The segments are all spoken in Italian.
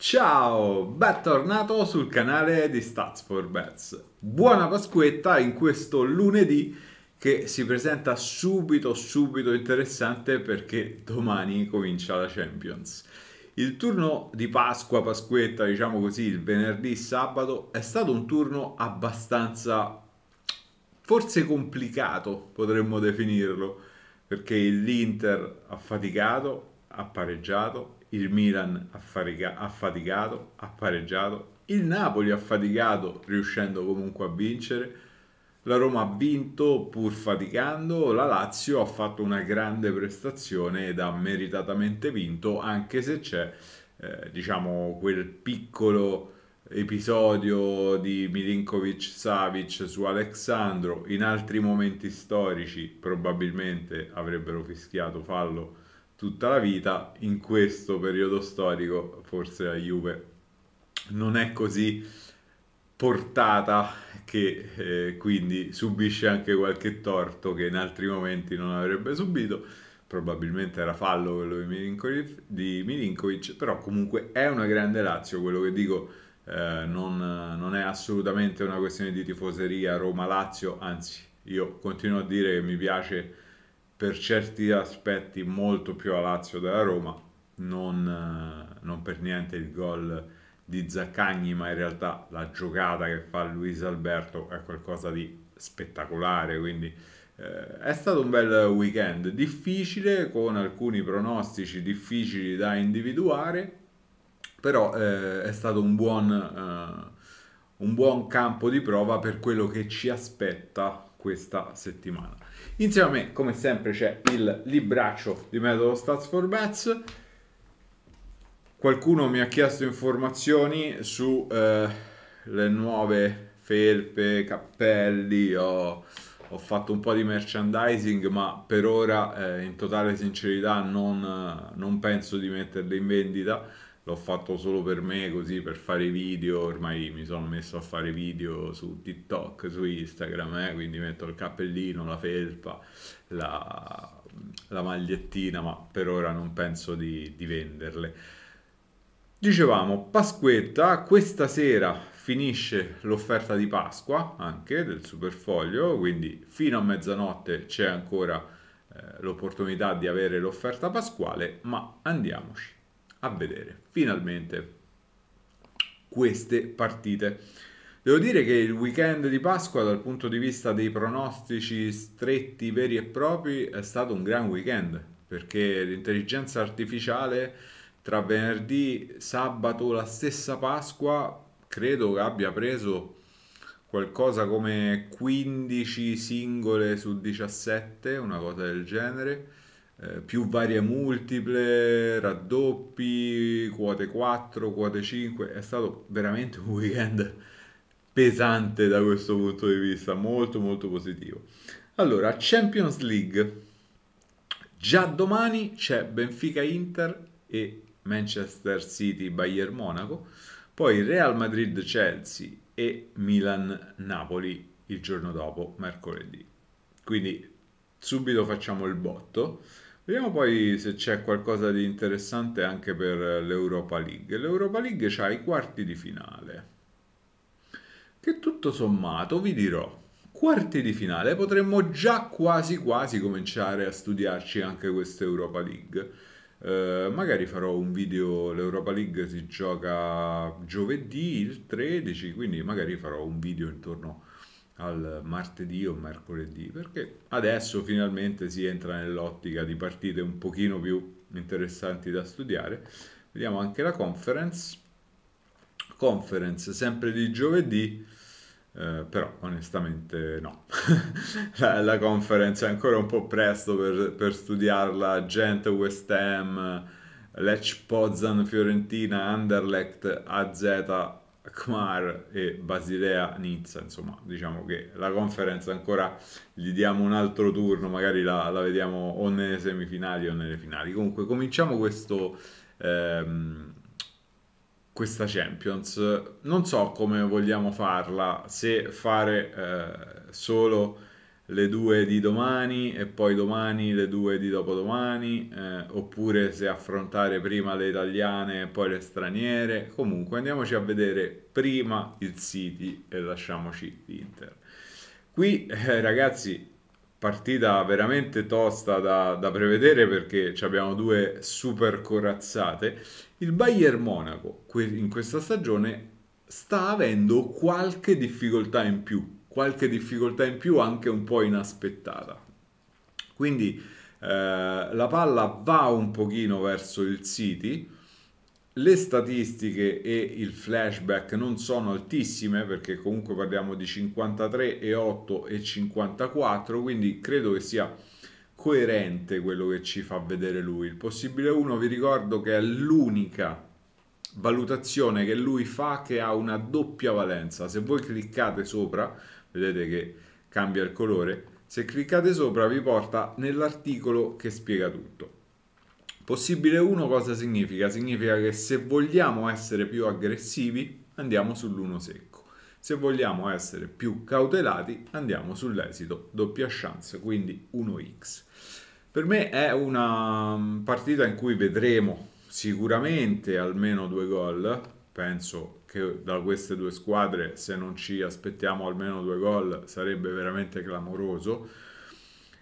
Ciao, bentornato sul canale di Stats for Bets. Buona Pasquetta in questo lunedì che si presenta subito subito interessante perché domani comincia la Champions. Il turno di Pasqua, Pasquetta, diciamo così, il venerdì, sabato, è stato un turno abbastanza forse complicato, potremmo definirlo, perché l'Inter ha faticato, ha pareggiato, il Milan ha faticato, ha pareggiato, il Napoli ha faticato riuscendo comunque a vincere, la Roma ha vinto pur faticando, la Lazio ha fatto una grande prestazione ed ha meritatamente vinto anche se c'è eh, diciamo quel piccolo episodio di Milinkovic Savic su Alexandro in altri momenti storici probabilmente avrebbero fischiato fallo tutta la vita, in questo periodo storico forse la Juve non è così portata che eh, quindi subisce anche qualche torto che in altri momenti non avrebbe subito. Probabilmente era fallo quello di Milinkovic, di Milinkovic però comunque è una grande Lazio, quello che dico eh, non, non è assolutamente una questione di tifoseria Roma-Lazio, anzi io continuo a dire che mi piace per certi aspetti molto più a Lazio della Roma, non, eh, non per niente il gol di Zaccagni, ma in realtà la giocata che fa Luis Alberto è qualcosa di spettacolare, quindi eh, è stato un bel weekend, difficile, con alcuni pronostici difficili da individuare, però eh, è stato un buon, eh, un buon campo di prova per quello che ci aspetta questa settimana. Insieme a me, come sempre, c'è il libraccio di metodo Stats for Bets. Qualcuno mi ha chiesto informazioni sulle eh, nuove felpe, cappelli, ho, ho, fatto un po' di merchandising, ma per ora, eh, in totale sincerità, non, non penso di metterle in vendita l'ho fatto solo per me, così per fare video, ormai mi sono messo a fare video su TikTok, su Instagram, eh? quindi metto il cappellino, la felpa, la, la magliettina, ma per ora non penso di, di venderle. Dicevamo, Pasquetta, questa sera finisce l'offerta di Pasqua anche del Superfoglio, quindi fino a mezzanotte c'è ancora eh, l'opportunità di avere l'offerta pasquale, ma andiamoci a vedere finalmente queste partite. Devo dire che il weekend di Pasqua dal punto di vista dei pronostici stretti veri e propri è stato un gran weekend perché l'intelligenza artificiale tra venerdì, sabato, la stessa Pasqua credo che abbia preso qualcosa come 15 singole su 17, una cosa del genere eh, più varie multiple, raddoppi, quote 4, quote 5, è stato veramente un weekend pesante da questo punto di vista, molto molto positivo. Allora, Champions League. Già domani c'è Benfica Inter e Manchester City Bayern Monaco, poi Real Madrid Chelsea e Milan Napoli il giorno dopo, mercoledì. Quindi subito facciamo il botto. Vediamo poi se c'è qualcosa di interessante anche per l'Europa League. L'Europa League ha i quarti di finale, che tutto sommato vi dirò, quarti di finale potremmo già quasi quasi cominciare a studiarci anche questa Europa League. Eh, magari farò un video, l'Europa League si gioca giovedì il 13, quindi magari farò un video intorno a al martedì o mercoledì, perché adesso finalmente si entra nell'ottica di partite un pochino più interessanti da studiare. Vediamo anche la conference. Conference sempre di giovedì, eh, però onestamente no. la, la, conference è ancora un po' presto per, per studiarla. Gent West Ham, Lecce Pozan, Fiorentina, Anderlecht, AZ, Kmar e Basilea Nizza, insomma diciamo che la conference ancora gli diamo un altro turno, magari la, la vediamo o nelle semifinali o nelle finali. Comunque cominciamo questo, ehm, questa Champions, non so come vogliamo farla, se fare eh, solo le due di domani e poi domani le due di dopodomani, eh, oppure se affrontare prima le italiane e poi le straniere. Comunque andiamoci a vedere prima il City e lasciamoci l'Inter. Qui eh, ragazzi partita veramente tosta da, da, prevedere perché abbiamo due super corazzate. Il Bayern Monaco in questa stagione sta avendo qualche difficoltà in più qualche difficoltà in più anche un po' inaspettata. Quindi eh, la palla va un pochino verso il City, le statistiche e il flashback non sono altissime perché comunque parliamo di 53 e 8 e 54, quindi credo che sia coerente quello che ci fa vedere lui. Il possibile 1 vi ricordo che è l'unica valutazione che lui fa che ha una doppia valenza. Se voi cliccate sopra vedete che cambia il colore, se cliccate sopra vi porta nell'articolo che spiega tutto. Possibile 1 cosa significa? Significa che se vogliamo essere più aggressivi andiamo sull'1 secco, se vogliamo essere più cautelati andiamo sull'esito doppia chance, quindi 1x. Per me è una mm, partita in cui vedremo sicuramente almeno due gol, penso che da queste due squadre, se non ci aspettiamo almeno due gol, sarebbe veramente clamoroso.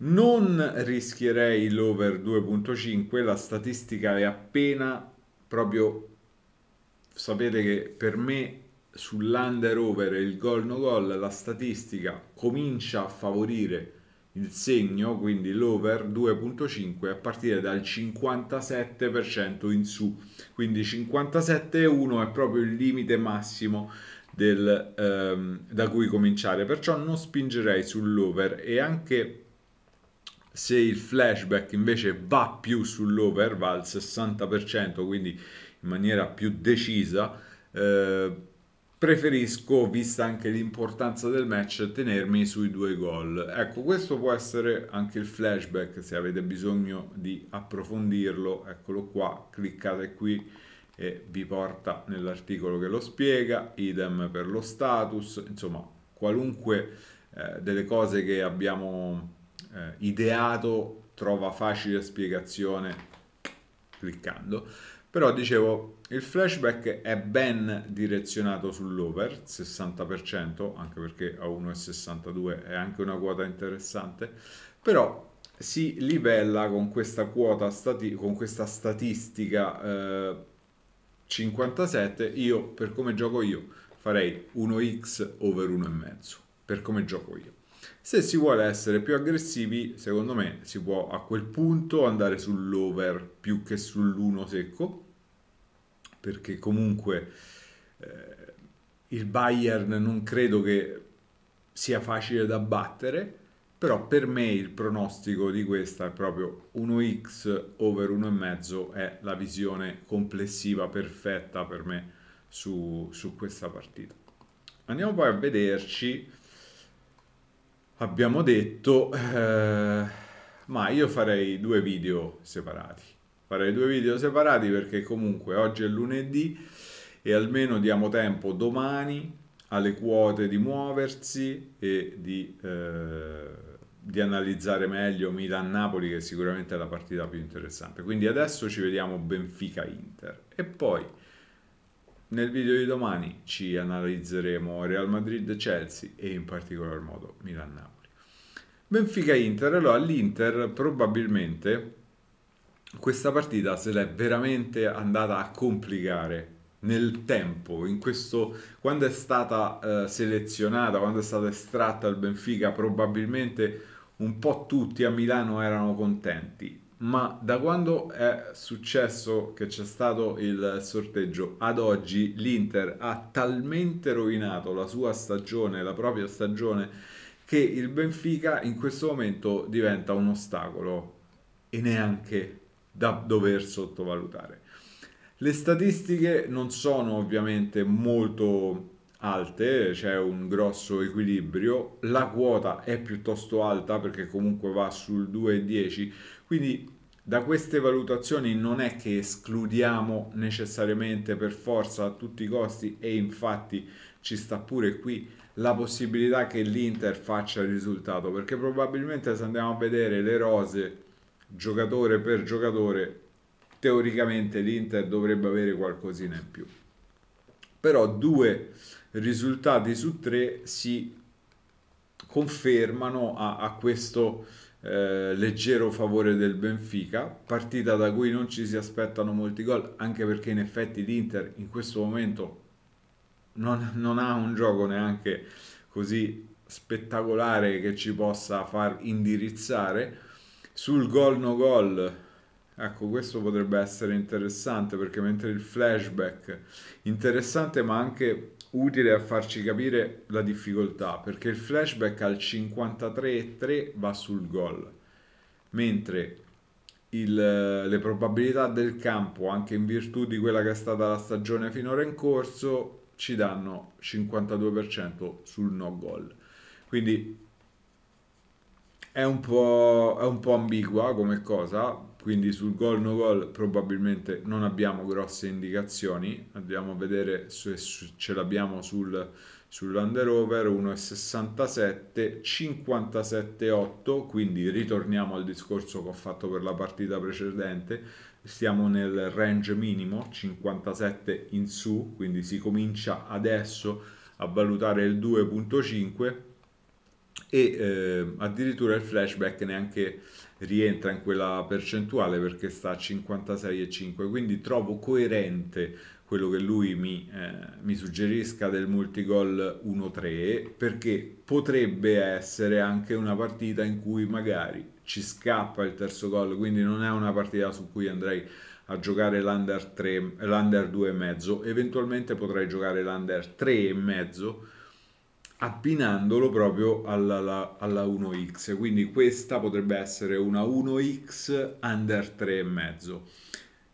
Non rischierei l'over 2.5, la statistica è appena proprio sapete che per me sull'under over e il gol no gol la statistica comincia a favorire il segno, quindi l'over 2.5 a partire dal 57% in su, quindi 57,1 è proprio il limite massimo del, ehm, da cui cominciare, perciò non spingerei sull'over e anche se il flashback invece va più sull'over, va al 60%, quindi in maniera più decisa, eh, preferisco, vista anche l'importanza del match, tenermi sui due gol. Ecco, questo può essere anche il flashback, se avete bisogno di approfondirlo, eccolo qua, cliccate qui e vi porta nell'articolo che lo spiega, idem per lo status, insomma, qualunque eh, delle cose che abbiamo eh, ideato trova facile spiegazione cliccando. Però dicevo, il flashback è ben direzionato sull'over, 60%, anche perché a 1,62 è anche una quota interessante, però si livella con questa quota, stati- con questa statistica eh, 57, io per come gioco io farei 1x over 1,5, per come gioco io. Se si vuole essere più aggressivi, secondo me si può a quel punto andare sull'over più che sull'1 secco, perché comunque eh, il Bayern non credo che sia facile da battere, però per me il pronostico di questa è proprio 1x over 1,5 è la visione complessiva perfetta per me su, su questa partita. Andiamo poi a vederci abbiamo detto, eh, ma io farei due video separati. Farei due video separati perché comunque oggi è lunedì e almeno diamo tempo domani alle quote di muoversi e di, eh, di analizzare meglio Milan-Napoli che è sicuramente è la partita più interessante. Quindi adesso ci vediamo Benfica-Inter e poi nel video di domani ci analizzeremo Real Madrid-Chelsea e in particolar modo Milan-Napoli. Benfica-Inter, allora l'Inter probabilmente questa partita se l'è veramente andata a complicare nel tempo, questo, quando è stata eh, selezionata, quando è stata estratta il Benfica, probabilmente un po' tutti a Milano erano contenti ma da quando è successo che c'è stato il sorteggio ad oggi l'Inter ha talmente rovinato la sua stagione, la propria stagione, che il Benfica in questo momento diventa un ostacolo e neanche da dover sottovalutare. Le statistiche non sono ovviamente molto alte, c'è un grosso equilibrio, la quota è piuttosto alta perché comunque va sul 2,10, quindi da queste valutazioni non è che escludiamo necessariamente per forza a tutti i costi e infatti ci sta pure qui la possibilità che l'Inter faccia il risultato perché probabilmente se andiamo a vedere le rose giocatore per giocatore teoricamente l'Inter dovrebbe avere qualcosina in più però due risultati su tre si confermano a, a questo eh, leggero favore del Benfica, partita da cui non ci si aspettano molti gol, anche perché in effetti l'Inter in questo momento non, non ha un gioco neanche così spettacolare che ci possa far indirizzare. Sul gol no gol Ecco, questo potrebbe essere interessante perché mentre il flashback interessante ma anche utile a farci capire la difficoltà, perché il flashback al 53,3 va sul gol, mentre il, le probabilità del campo, anche in virtù di quella che è stata la stagione finora in corso, ci danno 52% sul no gol. Quindi è un po', è un po ambigua come cosa, quindi sul gol no gol probabilmente non abbiamo grosse indicazioni andiamo a vedere se ce l'abbiamo sul, sull'underover 1,67 57,8 quindi ritorniamo al discorso che ho fatto per la partita precedente siamo nel range minimo 57 in su quindi si comincia adesso a valutare il 2.5 e eh, addirittura il flashback neanche rientra in quella percentuale perché sta a 56,5 quindi trovo coerente quello che lui mi, eh, mi suggerisca del multigol 1-3 perché potrebbe essere anche una partita in cui magari ci scappa il terzo gol quindi non è una partita su cui andrei a giocare l'under, 3, l'under 2,5 eventualmente potrei giocare l'under 3,5 abbinandolo proprio alla, alla, alla 1x quindi questa potrebbe essere una 1x under 3 3,5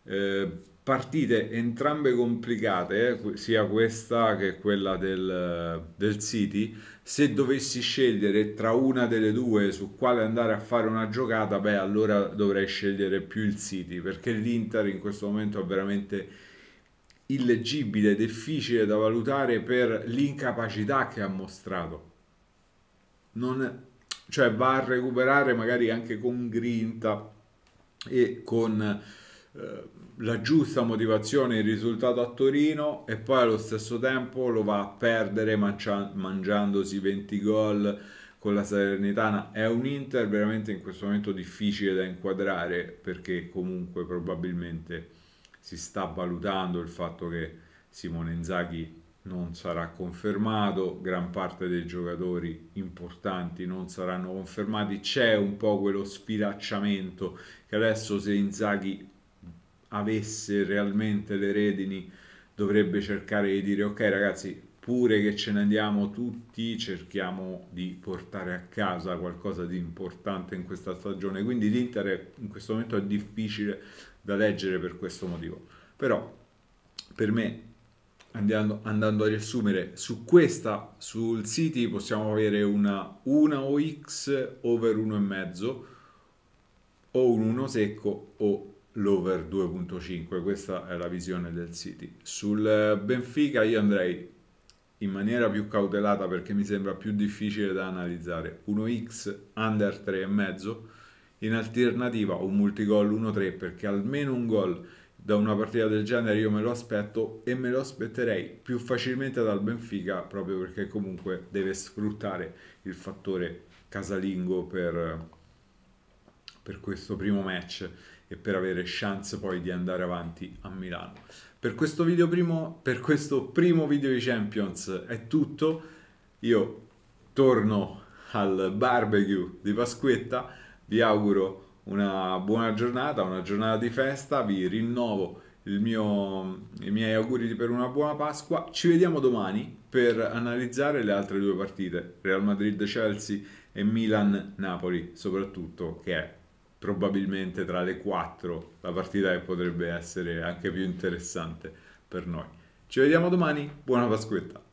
eh, partite entrambe complicate eh, sia questa che quella del, del City se dovessi scegliere tra una delle due su quale andare a fare una giocata beh allora dovrei scegliere più il City perché l'Inter in questo momento ha veramente illegibile, difficile da valutare per l'incapacità che ha mostrato. Non, cioè va a recuperare magari anche con grinta e con eh, la giusta motivazione il risultato a Torino e poi allo stesso tempo lo va a perdere mangia mangiandosi 20 gol con la Salernitana è un Inter veramente in questo momento difficile da inquadrare perché comunque probabilmente si sta valutando il fatto che Simone Inzaghi non sarà confermato, gran parte dei giocatori importanti non saranno confermati, c'è un po' quello sfilacciamento che adesso se Inzaghi avesse realmente le redini dovrebbe cercare di dire ok ragazzi oppure che ce ne andiamo tutti, cerchiamo di portare a casa qualcosa di importante in questa stagione. Quindi l'Inter in questo momento è difficile da leggere per questo motivo. Però per me Andando, andando, a riassumere, su questa, sul City possiamo avere una 1 X over 1,5 o un 1 secco o l'over 2.5, questa è la visione del City. Sul Benfica io andrei in maniera più cautelata perché mi sembra più difficile da analizzare, 1x under 3,5, in alternativa un multigol 1-3 perché almeno un gol da una partita del genere io me lo aspetto e me lo aspetterei più facilmente dal Benfica proprio perché comunque deve sfruttare il fattore casalingo per, per questo primo match e per avere chance poi di andare avanti a Milano. Per questo, video primo, per questo primo video di Champions è tutto. Io torno al barbecue di Pasquetta. Vi auguro una buona giornata, una giornata di festa. Vi rinnovo mio, i miei auguri per una buona Pasqua. Ci vediamo domani per analizzare le altre due partite, Real Madrid-Chelsea e Milan-Napoli, soprattutto che è probabilmente tra le 4 la partita che potrebbe essere anche più interessante per noi. Ci vediamo domani, buona Pasquetta!